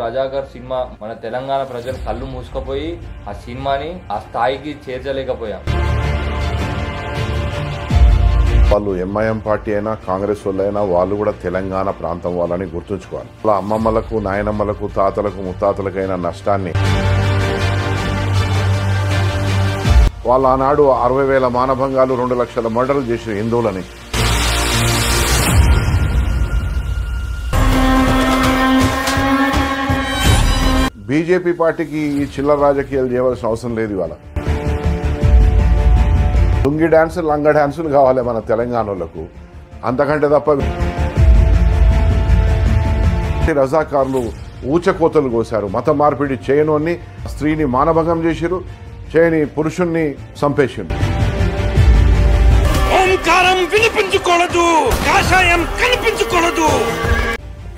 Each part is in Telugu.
రజాగర్ సినిమా మన తెలంగాణ ప్రజలు కళ్ళు మూసుకుపోయి ఆ సినిమాని ఆ స్థాయికి చేర్చలేకపోయాం వాళ్ళు ఎంఐఎం పార్టీ అయినా కాంగ్రెస్ వాళ్ళైనా వాళ్ళు కూడా తెలంగాణ ప్రాంతం వాళ్ళని గుర్తుంచుకోవాలి వాళ్ళ అమ్మమ్మలకు నాయనమ్మలకు తాతలకు ముత్తాతలకైనా నష్టాన్ని వాళ్ళు ఆనాడు అరవై వేల మానభంగాలు రెండు లక్షల మర్డర్లు చేసిన హిందువులని బీజేపీ పార్టీకి ఈ చిల్లర రాజకీయాలు చేయవలసిన అవసరం లేదు ఇవాళ లుంగి డ్యాన్స్ లంగ డ్యాన్సులు కావాలి మన తెలంగాణలకు అంతకంటే తప్ప రజాకారులు ఊచకోతలు కోశారు మత మార్పిడి చేయను అని స్త్రీని మానభంగం చేసిరు చేయని పురుషుణ్ణి సంపేసిండు ఓంకారం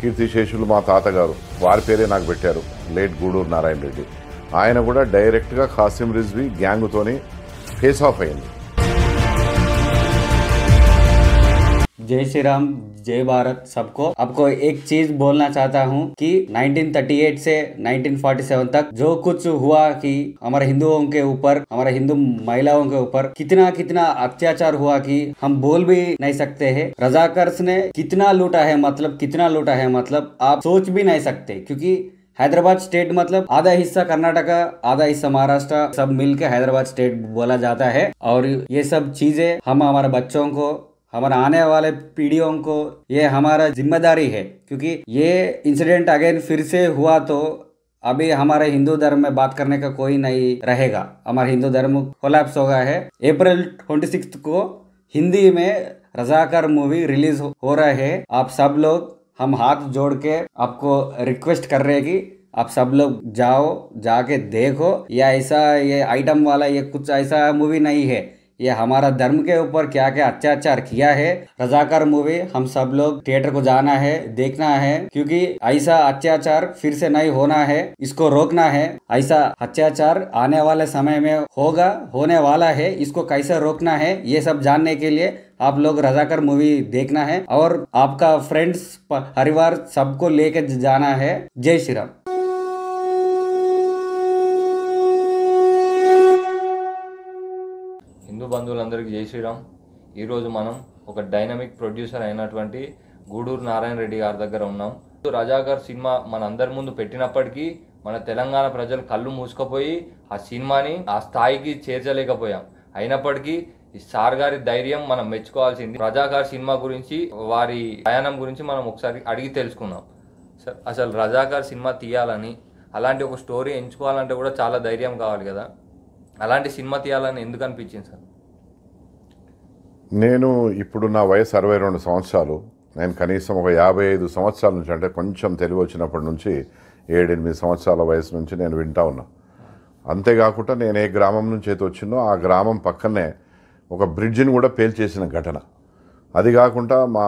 కీర్తిశేషులు మా తాతగారు వారి పేరే నాకు పెట్టారు లేట్ గూడూరు నారాయణ రెడ్డి ఆయన కూడా డైరెక్ట్గా ఖాసిం రిజ్వి గ్యాంగ్తోని ఫేస్ ఆఫ్ అయింది जय श्री राम जय भारत सबको आपको एक चीज बोलना चाहता हूँ कि 1938 से 1947 तक जो कुछ हुआ कि हमारे हिंदुओं के ऊपर हमारे हिंदू महिलाओं के ऊपर कितना कितना अत्याचार हुआ कि हम बोल भी नहीं सकते हैं रजाकर्स ने कितना लूटा है मतलब कितना लूटा है मतलब आप सोच भी नहीं सकते क्योंकि हैदराबाद स्टेट मतलब आधा हिस्सा कर्नाटका आधा हिस्सा महाराष्ट्र सब मिलके हैदराबाद स्टेट बोला जाता है और ये सब चीजें हम हमारे बच्चों को हमारे आने वाले पीढ़ियों को ये हमारा जिम्मेदारी है क्योंकि ये इंसिडेंट अगेन फिर से हुआ तो अभी हमारे हिंदू धर्म में बात करने का कोई नहीं रहेगा हमारा हिंदू धर्म कोलैप्स हो गया है अप्रैल ट्वेंटी सिक्स को हिंदी में रजाकर मूवी रिलीज हो रहा है आप सब लोग हम हाथ जोड़ के आपको रिक्वेस्ट कर रहे हैं कि आप सब लोग जाओ जाके देखो या ऐसा ये आइटम वाला ये कुछ ऐसा मूवी नहीं है ये हमारा धर्म के ऊपर क्या क्या अत्याचार किया है रजाकार मूवी हम सब लोग थिएटर को जाना है देखना है क्योंकि ऐसा अत्याचार फिर से नहीं होना है इसको रोकना है ऐसा अत्याचार आने वाले समय में होगा होने वाला है इसको कैसे रोकना है ये सब जानने के लिए आप लोग रजाकर मूवी देखना है और आपका फ्रेंड्स परिवार सबको लेके जाना है जय श्री राम బంధువులందరికీ జై శ్రీరామ్ ఈరోజు మనం ఒక డైనమిక్ ప్రొడ్యూసర్ అయినటువంటి గూడూరు నారాయణ రెడ్డి గారి దగ్గర ఉన్నాం రజాగర్ సినిమా మన అందరి ముందు పెట్టినప్పటికీ మన తెలంగాణ ప్రజలు కళ్ళు మూసుకుపోయి ఆ సినిమాని ఆ స్థాయికి చేర్చలేకపోయాం అయినప్పటికీ ఈ సార్ గారి ధైర్యం మనం మెచ్చుకోవాల్సింది రజాకార్ సినిమా గురించి వారి ప్రయాణం గురించి మనం ఒకసారి అడిగి తెలుసుకున్నాం సార్ అసలు రజాకార్ సినిమా తీయాలని అలాంటి ఒక స్టోరీ ఎంచుకోవాలంటే కూడా చాలా ధైర్యం కావాలి కదా అలాంటి సినిమా తీయాలని ఎందుకు అనిపించింది సార్ నేను ఇప్పుడు నా వయసు అరవై రెండు సంవత్సరాలు నేను కనీసం ఒక యాభై ఐదు సంవత్సరాల నుంచి అంటే కొంచెం తెలివి వచ్చినప్పటి నుంచి ఏడెనిమిది సంవత్సరాల వయసు నుంచి నేను వింటా ఉన్నా అంతేకాకుండా నేను ఏ గ్రామం నుంచి అయితే వచ్చిందో ఆ గ్రామం పక్కనే ఒక బ్రిడ్జిని కూడా పేల్చేసిన ఘటన అది కాకుండా మా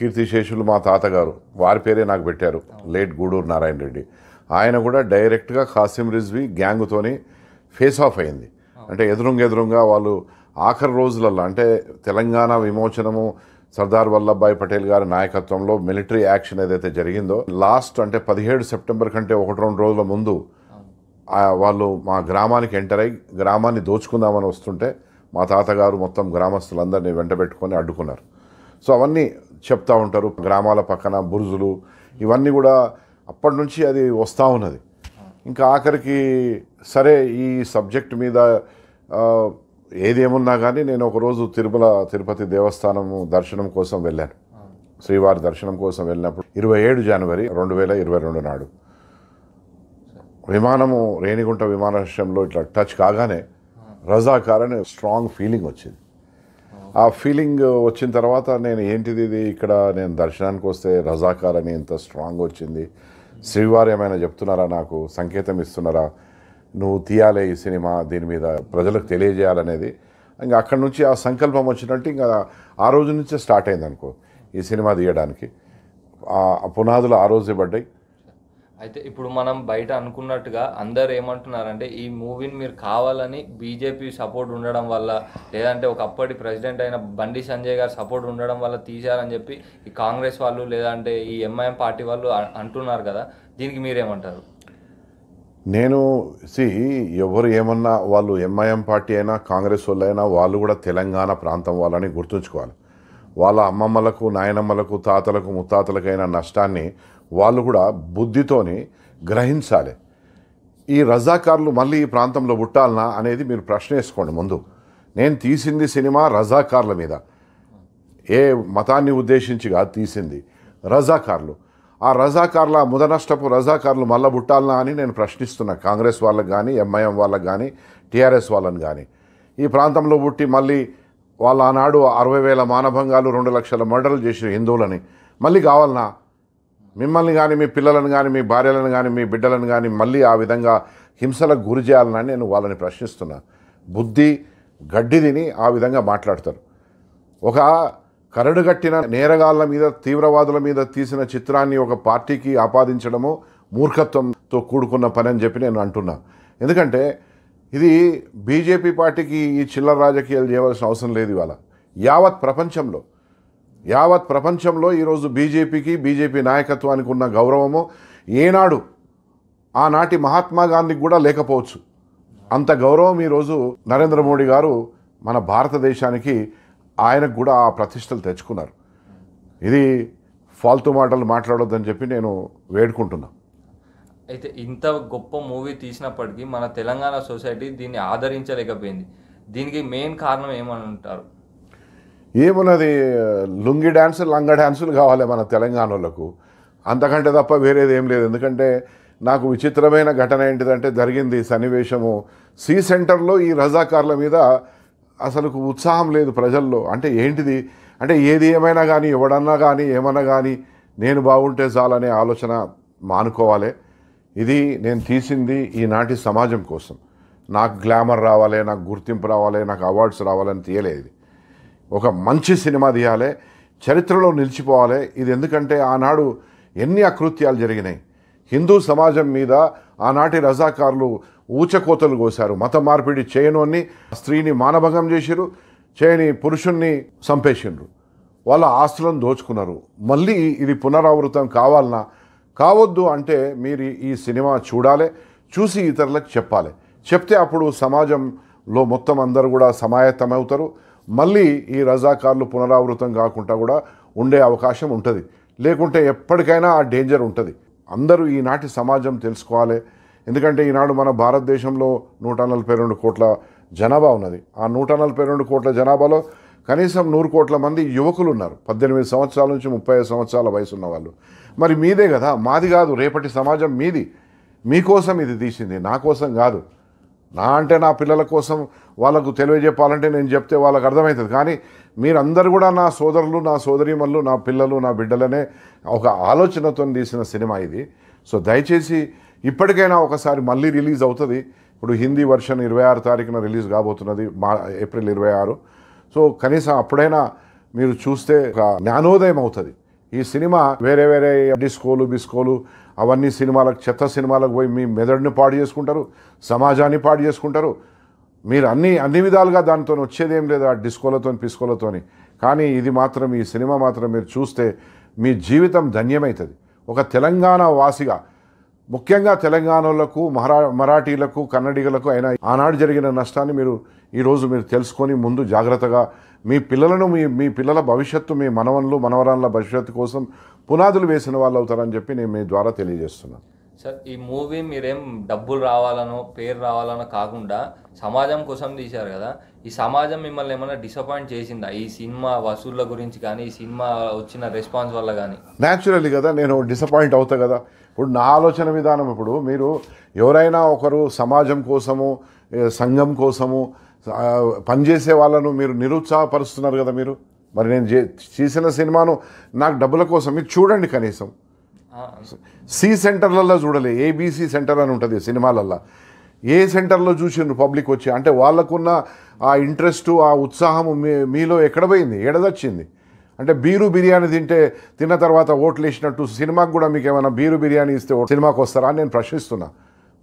కీర్తిశేషులు మా తాతగారు వారి పేరే నాకు పెట్టారు లేట్ గూడూరు నారాయణ రెడ్డి ఆయన కూడా డైరెక్ట్గా ఖాసిం రిజ్వి గ్యాంగ్తోని ఫేస్ ఆఫ్ అయింది అంటే ఎదురుంగెదురుగా వాళ్ళు ఆఖరి రోజులలో అంటే తెలంగాణ విమోచనము సర్దార్ వల్లభాయ్ పటేల్ గారి నాయకత్వంలో మిలిటరీ యాక్షన్ ఏదైతే జరిగిందో లాస్ట్ అంటే పదిహేడు సెప్టెంబర్ కంటే ఒకటి రెండు రోజుల ముందు వాళ్ళు మా గ్రామానికి ఎంటర్ అయ్యి గ్రామాన్ని దోచుకుందామని వస్తుంటే మా తాతగారు మొత్తం గ్రామస్తులందరినీ పెట్టుకొని అడ్డుకున్నారు సో అవన్నీ చెప్తూ ఉంటారు గ్రామాల పక్కన బురుజులు ఇవన్నీ కూడా అప్పటి నుంచి అది వస్తూ ఉన్నది ఇంకా ఆఖరికి సరే ఈ సబ్జెక్ట్ మీద ఏదేమున్నా కానీ నేను ఒకరోజు తిరుమల తిరుపతి దేవస్థానము దర్శనం కోసం వెళ్ళాను శ్రీవారి దర్శనం కోసం వెళ్ళినప్పుడు ఇరవై ఏడు జనవరి రెండు వేల ఇరవై రెండు నాడు విమానము రేణిగుంట విమానాశ్రయంలో ఇట్లా టచ్ కాగానే రజాకార్ అనే స్ట్రాంగ్ ఫీలింగ్ వచ్చింది ఆ ఫీలింగ్ వచ్చిన తర్వాత నేను ఏంటిది ఇది ఇక్కడ నేను దర్శనానికి వస్తే రజాకార్ అని ఇంత స్ట్రాంగ్ వచ్చింది శ్రీవారి ఏమైనా చెప్తున్నారా నాకు సంకేతం ఇస్తున్నారా నువ్వు తీయాలి ఈ సినిమా దీని మీద ప్రజలకు తెలియజేయాలనేది ఇంకా అక్కడి నుంచి ఆ సంకల్పం వచ్చినట్టు ఇంకా ఆ రోజు నుంచే స్టార్ట్ అయింది అనుకో ఈ సినిమా తీయడానికి ఆ పునాదులు ఆ రోజే పడ్డాయి అయితే ఇప్పుడు మనం బయట అనుకున్నట్టుగా అందరు ఏమంటున్నారంటే ఈ మూవీని మీరు కావాలని బీజేపీ సపోర్ట్ ఉండడం వల్ల లేదంటే ఒకప్పటి ప్రెసిడెంట్ అయిన బండి సంజయ్ గారు సపోర్ట్ ఉండడం వల్ల తీశారని చెప్పి ఈ కాంగ్రెస్ వాళ్ళు లేదంటే ఈ ఎంఐఎం పార్టీ వాళ్ళు అంటున్నారు కదా దీనికి మీరేమంటారు నేను సి ఎవరు ఏమన్నా వాళ్ళు ఎంఐఎం పార్టీ అయినా కాంగ్రెస్ వాళ్ళు అయినా వాళ్ళు కూడా తెలంగాణ ప్రాంతం వాళ్ళని గుర్తుంచుకోవాలి వాళ్ళ అమ్మమ్మలకు నాయనమ్మలకు తాతలకు ముత్తాతలకైనా నష్టాన్ని వాళ్ళు కూడా బుద్ధితోని గ్రహించాలి ఈ రజాకారులు మళ్ళీ ఈ ప్రాంతంలో పుట్టాలనా అనేది మీరు ప్రశ్న వేసుకోండి ముందు నేను తీసింది సినిమా రజాకారుల మీద ఏ మతాన్ని ఉద్దేశించి కాదు తీసింది రజాకారులు ఆ రజాకార్ల నష్టపు రజాకారులు మళ్ళా బుట్టాలనా అని నేను ప్రశ్నిస్తున్నా కాంగ్రెస్ వాళ్ళకు కానీ ఎంఐఎం వాళ్ళకు కానీ టీఆర్ఎస్ వాళ్ళని కానీ ఈ ప్రాంతంలో పుట్టి మళ్ళీ వాళ్ళ ఆనాడు అరవై వేల మానభంగాలు రెండు లక్షల మర్డర్లు చేసిన హిందువులని మళ్ళీ కావాలనా మిమ్మల్ని కానీ మీ పిల్లలను కానీ మీ భార్యలను కానీ మీ బిడ్డలను కానీ మళ్ళీ ఆ విధంగా హింసలకు గురి చేయాలని నేను వాళ్ళని ప్రశ్నిస్తున్నా బుద్ధి గడ్డి తిని ఆ విధంగా మాట్లాడతారు ఒక కరడుగట్టిన నేరగాళ్ల మీద తీవ్రవాదుల మీద తీసిన చిత్రాన్ని ఒక పార్టీకి ఆపాదించడము మూర్ఖత్వంతో కూడుకున్న పని అని చెప్పి నేను అంటున్నా ఎందుకంటే ఇది బీజేపీ పార్టీకి ఈ చిల్లర రాజకీయాలు చేయవలసిన అవసరం లేదు ఇవాళ యావత్ ప్రపంచంలో యావత్ ప్రపంచంలో ఈరోజు బీజేపీకి బీజేపీ నాయకత్వానికి ఉన్న గౌరవము ఏనాడు ఆనాటి మహాత్మా గాంధీకి కూడా లేకపోవచ్చు అంత గౌరవం ఈరోజు నరేంద్ర మోడీ గారు మన భారతదేశానికి ఆయనకు కూడా ఆ ప్రతిష్టలు తెచ్చుకున్నారు ఇది ఫాల్తూ మాటలు మాట్లాడొద్దని చెప్పి నేను వేడుకుంటున్నా అయితే ఇంత గొప్ప మూవీ తీసినప్పటికీ మన తెలంగాణ సొసైటీ దీన్ని ఆదరించలేకపోయింది దీనికి మెయిన్ కారణం ఏమని అంటారు ఏమున్నది లుంగి డ్యాన్స్ లంగ డ్యాన్సులు కావాలి మన తెలంగాణలకు అంతకంటే తప్ప వేరేది ఏం లేదు ఎందుకంటే నాకు విచిత్రమైన ఘటన ఏంటిదంటే జరిగింది సన్నివేశము సి సెంటర్లో ఈ రజాకార్ల మీద అసలు ఉత్సాహం లేదు ప్రజల్లో అంటే ఏంటిది అంటే ఏది ఏమైనా కానీ ఎవడన్నా కానీ ఏమన్నా కానీ నేను బాగుంటే చాలనే ఆలోచన మానుకోవాలి ఇది నేను తీసింది ఈనాటి సమాజం కోసం నాకు గ్లామర్ రావాలి నాకు గుర్తింపు రావాలి నాకు అవార్డ్స్ రావాలని తీయలేదు ఒక మంచి సినిమా తీయాలి చరిత్రలో నిలిచిపోవాలి ఇది ఎందుకంటే ఆనాడు ఎన్ని అకృత్యాలు జరిగినాయి హిందూ సమాజం మీద ఆనాటి రజాకారులు ఊచకోతలు కోశారు మత మార్పిడి చేయను అని స్త్రీని మానభంగం చేసిరు చేయని పురుషుణ్ణి సంపేసిండ్రు వాళ్ళ ఆస్తులను దోచుకున్నారు మళ్ళీ ఇది పునరావృతం కావాలన్నా కావద్దు అంటే మీరు ఈ సినిమా చూడాలి చూసి ఇతరులకు చెప్పాలి చెప్తే అప్పుడు సమాజంలో మొత్తం అందరూ కూడా సమాయత్తమవుతారు మళ్ళీ ఈ రజాకార్లు పునరావృతం కాకుండా కూడా ఉండే అవకాశం ఉంటుంది లేకుంటే ఎప్పటికైనా ఆ డేంజర్ ఉంటుంది అందరూ ఈనాటి సమాజం తెలుసుకోవాలి ఎందుకంటే ఈనాడు మన భారతదేశంలో నూట నలభై రెండు కోట్ల జనాభా ఉన్నది ఆ నూట నలభై రెండు కోట్ల జనాభాలో కనీసం నూరు కోట్ల మంది యువకులు ఉన్నారు పద్దెనిమిది సంవత్సరాల నుంచి ముప్పై సంవత్సరాల వయసు ఉన్న వాళ్ళు మరి మీదే కదా మాది కాదు రేపటి సమాజం మీది మీకోసం ఇది తీసింది నా కోసం కాదు నా అంటే నా పిల్లల కోసం వాళ్ళకు తెలియజెప్పాలంటే నేను చెప్తే వాళ్ళకు అర్థమవుతుంది కానీ మీరందరూ కూడా నా సోదరులు నా సోదరిమల్లు నా పిల్లలు నా బిడ్డలనే ఒక ఆలోచనతో తీసిన సినిమా ఇది సో దయచేసి ఇప్పటికైనా ఒకసారి మళ్ళీ రిలీజ్ అవుతుంది ఇప్పుడు హిందీ వర్షన్ ఇరవై ఆరు తారీఖున రిలీజ్ కాబోతున్నది మా ఏప్రిల్ ఇరవై ఆరు సో కనీసం అప్పుడైనా మీరు చూస్తే ఒక జ్ఞానోదయం అవుతుంది ఈ సినిమా వేరే వేరే డిస్కోలు బిస్కోలు అవన్నీ సినిమాలకు చెత్త సినిమాలకు పోయి మీ మెదడుని పాడు చేసుకుంటారు సమాజాన్ని పాడు చేసుకుంటారు మీరు అన్ని అన్ని విధాలుగా దానితో వచ్చేదేం లేదు ఆ డిస్కోలతో పిస్కోలతోని కానీ ఇది మాత్రం ఈ సినిమా మాత్రం మీరు చూస్తే మీ జీవితం ధన్యమవుతుంది ఒక తెలంగాణ వాసిగా ముఖ్యంగా తెలంగాణలకు మహారా మరాఠీలకు కన్నడిగలకు అయినా ఆనాడు జరిగిన నష్టాన్ని మీరు ఈరోజు మీరు తెలుసుకొని ముందు జాగ్రత్తగా మీ పిల్లలను మీ మీ పిల్లల భవిష్యత్తు మీ మనవన్లు మనవరాళ్ళ భవిష్యత్తు కోసం పునాదులు వేసిన వాళ్ళు అవుతారని చెప్పి నేను మీ ద్వారా తెలియజేస్తున్నాను సార్ ఈ మూవీ మీరేం డబ్బులు రావాలనో పేరు రావాలనో కాకుండా సమాజం కోసం తీశారు కదా ఈ సమాజం మిమ్మల్ని ఏమైనా డిసప్పాయింట్ చేసిందా ఈ సినిమా వసూళ్ళ గురించి కానీ ఈ సినిమా వచ్చిన రెస్పాన్స్ వల్ల కానీ న్యాచురల్లీ కదా నేను డిసప్పాయింట్ అవుతా కదా ఇప్పుడు నా ఆలోచన విధానం ఇప్పుడు మీరు ఎవరైనా ఒకరు సమాజం కోసము సంఘం కోసము పనిచేసే వాళ్ళను మీరు నిరుత్సాహపరుస్తున్నారు కదా మీరు మరి నేను చేసిన సినిమాను నాకు డబ్బుల కోసం మీరు చూడండి కనీసం సి సెంటర్లలో చూడలే ఏబీసీ సెంటర్ అని ఉంటుంది సినిమాలల్లో ఏ సెంటర్లో చూసిండ్రు పబ్లిక్ వచ్చి అంటే వాళ్ళకున్న ఆ ఇంట్రెస్ట్ ఆ ఉత్సాహం మీ మీలో ఎక్కడ పోయింది ఎడదొచ్చింది అంటే బీరు బిర్యానీ తింటే తిన్న తర్వాత ఓట్లు వేసినట్టు సినిమాకు కూడా మీకు ఏమైనా బీరు బిర్యానీ ఇస్తే సినిమాకు వస్తారా అని నేను ప్రశ్నిస్తున్నా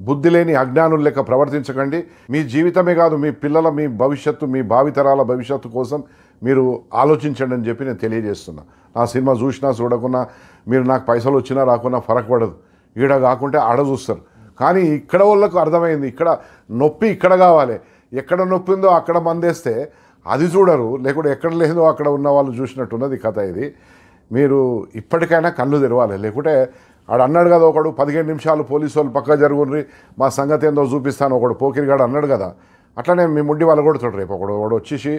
బుద్ధి లేని అజ్ఞానులు లెక్క ప్రవర్తించకండి మీ జీవితమే కాదు మీ పిల్లల మీ భవిష్యత్తు మీ భావితరాల భవిష్యత్తు కోసం మీరు ఆలోచించండి అని చెప్పి నేను తెలియజేస్తున్నా నా సినిమా చూసినా చూడకున్నా మీరు నాకు పైసలు వచ్చినా రాకున్నా ఫరక్ పడదు ఈడ కాకుంటే ఆడ చూస్తారు కానీ ఇక్కడ వాళ్ళకు అర్థమైంది ఇక్కడ నొప్పి ఇక్కడ కావాలి ఎక్కడ నొప్పి ఉందో అక్కడ మందేస్తే అది చూడరు లేకుంటే ఎక్కడ లేదో అక్కడ ఉన్న వాళ్ళు చూసినట్టున్నది కథ ఇది మీరు ఇప్పటికైనా కళ్ళు తెరవాలి లేకుంటే ఆడు అన్నాడు కదా ఒకడు పదిహేను నిమిషాలు పోలీసు వాళ్ళు పక్క జరుగుని మా సంగతి ఏందో చూపిస్తాను ఒకడు పోకిరిగాడు అన్నాడు కదా అట్లనే మీ ముడ్డి వాళ్ళు కొడుతాడు రేపు ఒకడు ఒకడు వచ్చేసి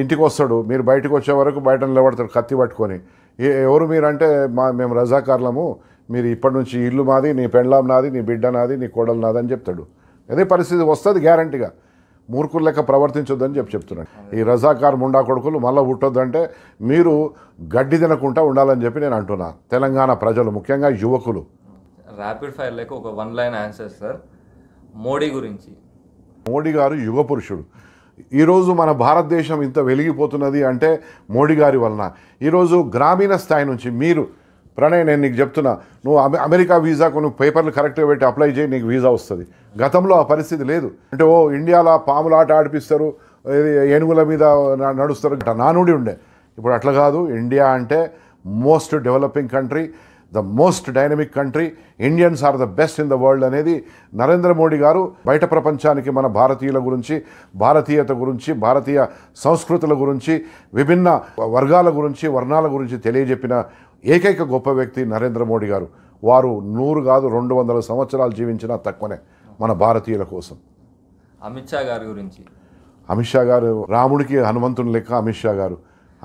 ఇంటికి వస్తాడు మీరు బయటకు వచ్చే వరకు బయట నిలబడతాడు కత్తి పట్టుకొని ఎవరు మీరంటే మా మేము రజాకారులము మీరు ఇప్పటి నుంచి ఇల్లు మాది నీ పెండ్లాం నాది నీ బిడ్డ నాది నీ కోడలు నాది అని చెప్తాడు అదే పరిస్థితి వస్తుంది గ్యారంటీగా మూర్ఖుల లెక్క ప్రవర్తించొద్దని చెప్పి చెప్తున్నాడు ఈ రజాకార్ ముండా కొడుకులు మళ్ళీ పుట్టొద్దంటే మీరు గడ్డి తినకుండా ఉండాలని చెప్పి నేను అంటున్నా తెలంగాణ ప్రజలు ముఖ్యంగా యువకులు ర్యాపిడ్ ఫైర్ లెక్క ఒక one line answer sir Modi గురించి మోడీ గారు యువ పురుషుడు ఈరోజు మన భారతదేశం ఇంత వెలిగిపోతున్నది అంటే మోడీ గారి వలన ఈరోజు గ్రామీణ స్థాయి నుంచి మీరు ప్రణయ్ నేను నీకు చెప్తున్నా నువ్వు అమెరికా వీసాకు నువ్వు పేపర్లు కరెక్ట్గా పెట్టి అప్లై చేయి నీకు వీసా వస్తుంది గతంలో ఆ పరిస్థితి లేదు అంటే ఓ ఇండియాలో పాములాట ఆట ఆడిపిస్తారు ఏనుగుల మీద నడుస్తారు నానుడి ఉండే ఇప్పుడు అట్లా కాదు ఇండియా అంటే most developing country the most dynamic country Indians are the best in the world అనేది నరేంద్ర మోడీ గారు బయట ప్రపంచానికి మన భారతీయుల గురించి భారతీయత గురించి భారతీయ సంస్కృతుల గురించి విభిన్న వర్గాల గురించి వర్ణాల గురించి తెలియజెప్పిన ఏకైక గొప్ప వ్యక్తి నరేంద్ర మోడీ గారు వారు నూరు కాదు రెండు వందల సంవత్సరాలు జీవించినా తక్కువనే మన భారతీయుల కోసం అమిత్ షా గారి గురించి అమిత్ షా గారు రాముడికి హనుమంతుని లెక్క అమిత్ షా గారు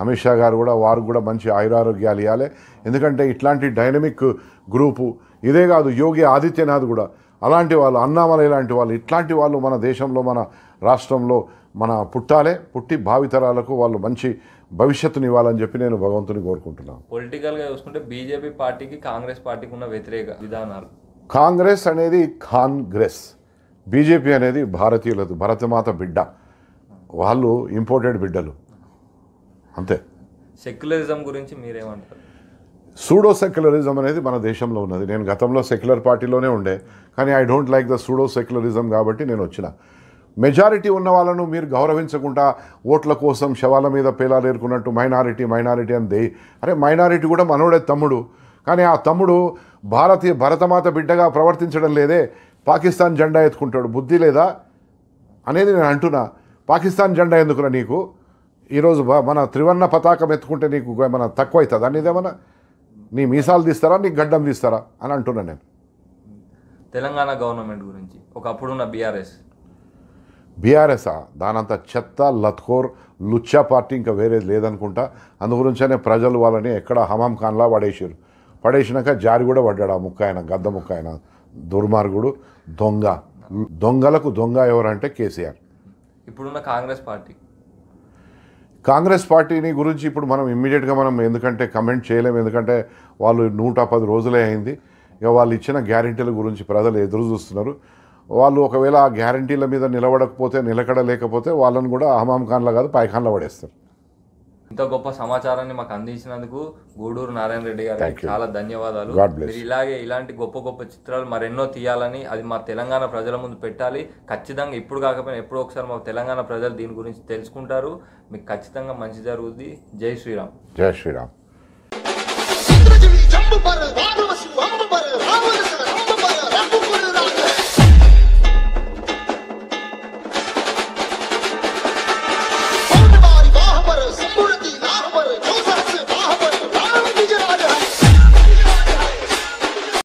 అమిత్ షా గారు కూడా వారు కూడా మంచి ఆయురారోగ్యాలు ఇవ్వాలి ఎందుకంటే ఇట్లాంటి డైనమిక్ గ్రూపు ఇదే కాదు యోగి ఆదిత్యనాథ్ కూడా అలాంటి వాళ్ళు అన్నామల ఇలాంటి వాళ్ళు ఇట్లాంటి వాళ్ళు మన దేశంలో మన రాష్ట్రంలో మన పుట్టాలే పుట్టి భావితరాలకు వాళ్ళు మంచి భవిష్యత్తుని ఇవ్వాలని చెప్పి నేను భగవంతుని కోరుకుంటున్నాను పొలిటికల్గా చూసుకుంటే బీజేపీ పార్టీకి కాంగ్రెస్ పార్టీకి ఉన్న వ్యతిరేక విధానాలు కాంగ్రెస్ అనేది కాంగ్రెస్ బీజేపీ అనేది భారతీయులది భరతమాత బిడ్డ వాళ్ళు ఇంపోర్టెడ్ బిడ్డలు అంతే సెక్యులరిజం గురించి మీరేమంటారు సూడో సెక్యులరిజం అనేది మన దేశంలో ఉన్నది నేను గతంలో సెక్యులర్ పార్టీలోనే ఉండే కానీ I don't like the pseudo secularism కాబట్టి నేను వచ్చిన మెజారిటీ ఉన్న వాళ్ళను మీరు గౌరవించకుండా ఓట్ల కోసం శవాల మీద పేలాలేరుకున్నట్టు మైనారిటీ మైనారిటీ అని దే అరే మైనారిటీ కూడా మనోడే తమ్ముడు కానీ ఆ తమ్ముడు భారతీయ భరతమాత బిడ్డగా ప్రవర్తించడం లేదే పాకిస్తాన్ జెండా ఎత్తుకుంటాడు బుద్ధి లేదా అనేది నేను అంటున్నా పాకిస్తాన్ జెండా ఎందుకురా నీకు ఈరోజు మన త్రివర్ణ పతాకం ఎత్తుకుంటే నీకు మన తక్కువ అవుతుంది అని నీ మీసాలు తీస్తారా నీ గడ్డం తీస్తారా అని అంటున్నా నేను తెలంగాణ గవర్నమెంట్ గురించి ఒకప్పుడున్న బీఆర్ఎస్ బీఆర్ఎస్ఆ దానంత చెత్త లత్కోర్ లుచ్చా పార్టీ ఇంకా వేరేది లేదనుకుంటా అందుగురించనే ప్రజలు వాళ్ళని ఎక్కడ హమాం ఖాన్లా పడేసారు పడేసినాక జారి కూడా పడ్డాడు ఆ ముక్క ఆయన గద్ద ముక్క ఆయన దుర్మార్గుడు దొంగ దొంగలకు దొంగ ఎవరంటే కేసీఆర్ ఇప్పుడున్న కాంగ్రెస్ పార్టీ కాంగ్రెస్ పార్టీని గురించి ఇప్పుడు మనం ఇమ్మీడియట్గా మనం ఎందుకంటే కమెంట్ చేయలేము ఎందుకంటే వాళ్ళు నూట పది రోజులే అయింది ఇక వాళ్ళు ఇచ్చిన గ్యారంటీల గురించి ప్రజలు ఎదురు చూస్తున్నారు వాళ్ళు ఒకవేళ ఆ గ్యారంటీల మీద నిలబడకపోతే నిలకడ లేకపోతే వాళ్ళని కూడా అహమాం ఖాన్లో కాదు పాయఖాన్లా పడేస్తారు ఇంత గొప్ప సమాచారాన్ని మాకు అందించినందుకు గూడూరు నారాయణ రెడ్డి గారు చాలా ధన్యవాదాలు మీరు ఇలాగే ఇలాంటి గొప్ప గొప్ప చిత్రాలు మరెన్నో తీయాలని అది మా తెలంగాణ ప్రజల ముందు పెట్టాలి ఖచ్చితంగా ఇప్పుడు కాకపోయినా ఎప్పుడో ఒకసారి మా తెలంగాణ ప్రజలు దీని గురించి తెలుసుకుంటారు మీకు ఖచ్చితంగా మంచి జరుగుతుంది జై శ్రీరామ్ జై శ్రీరామ్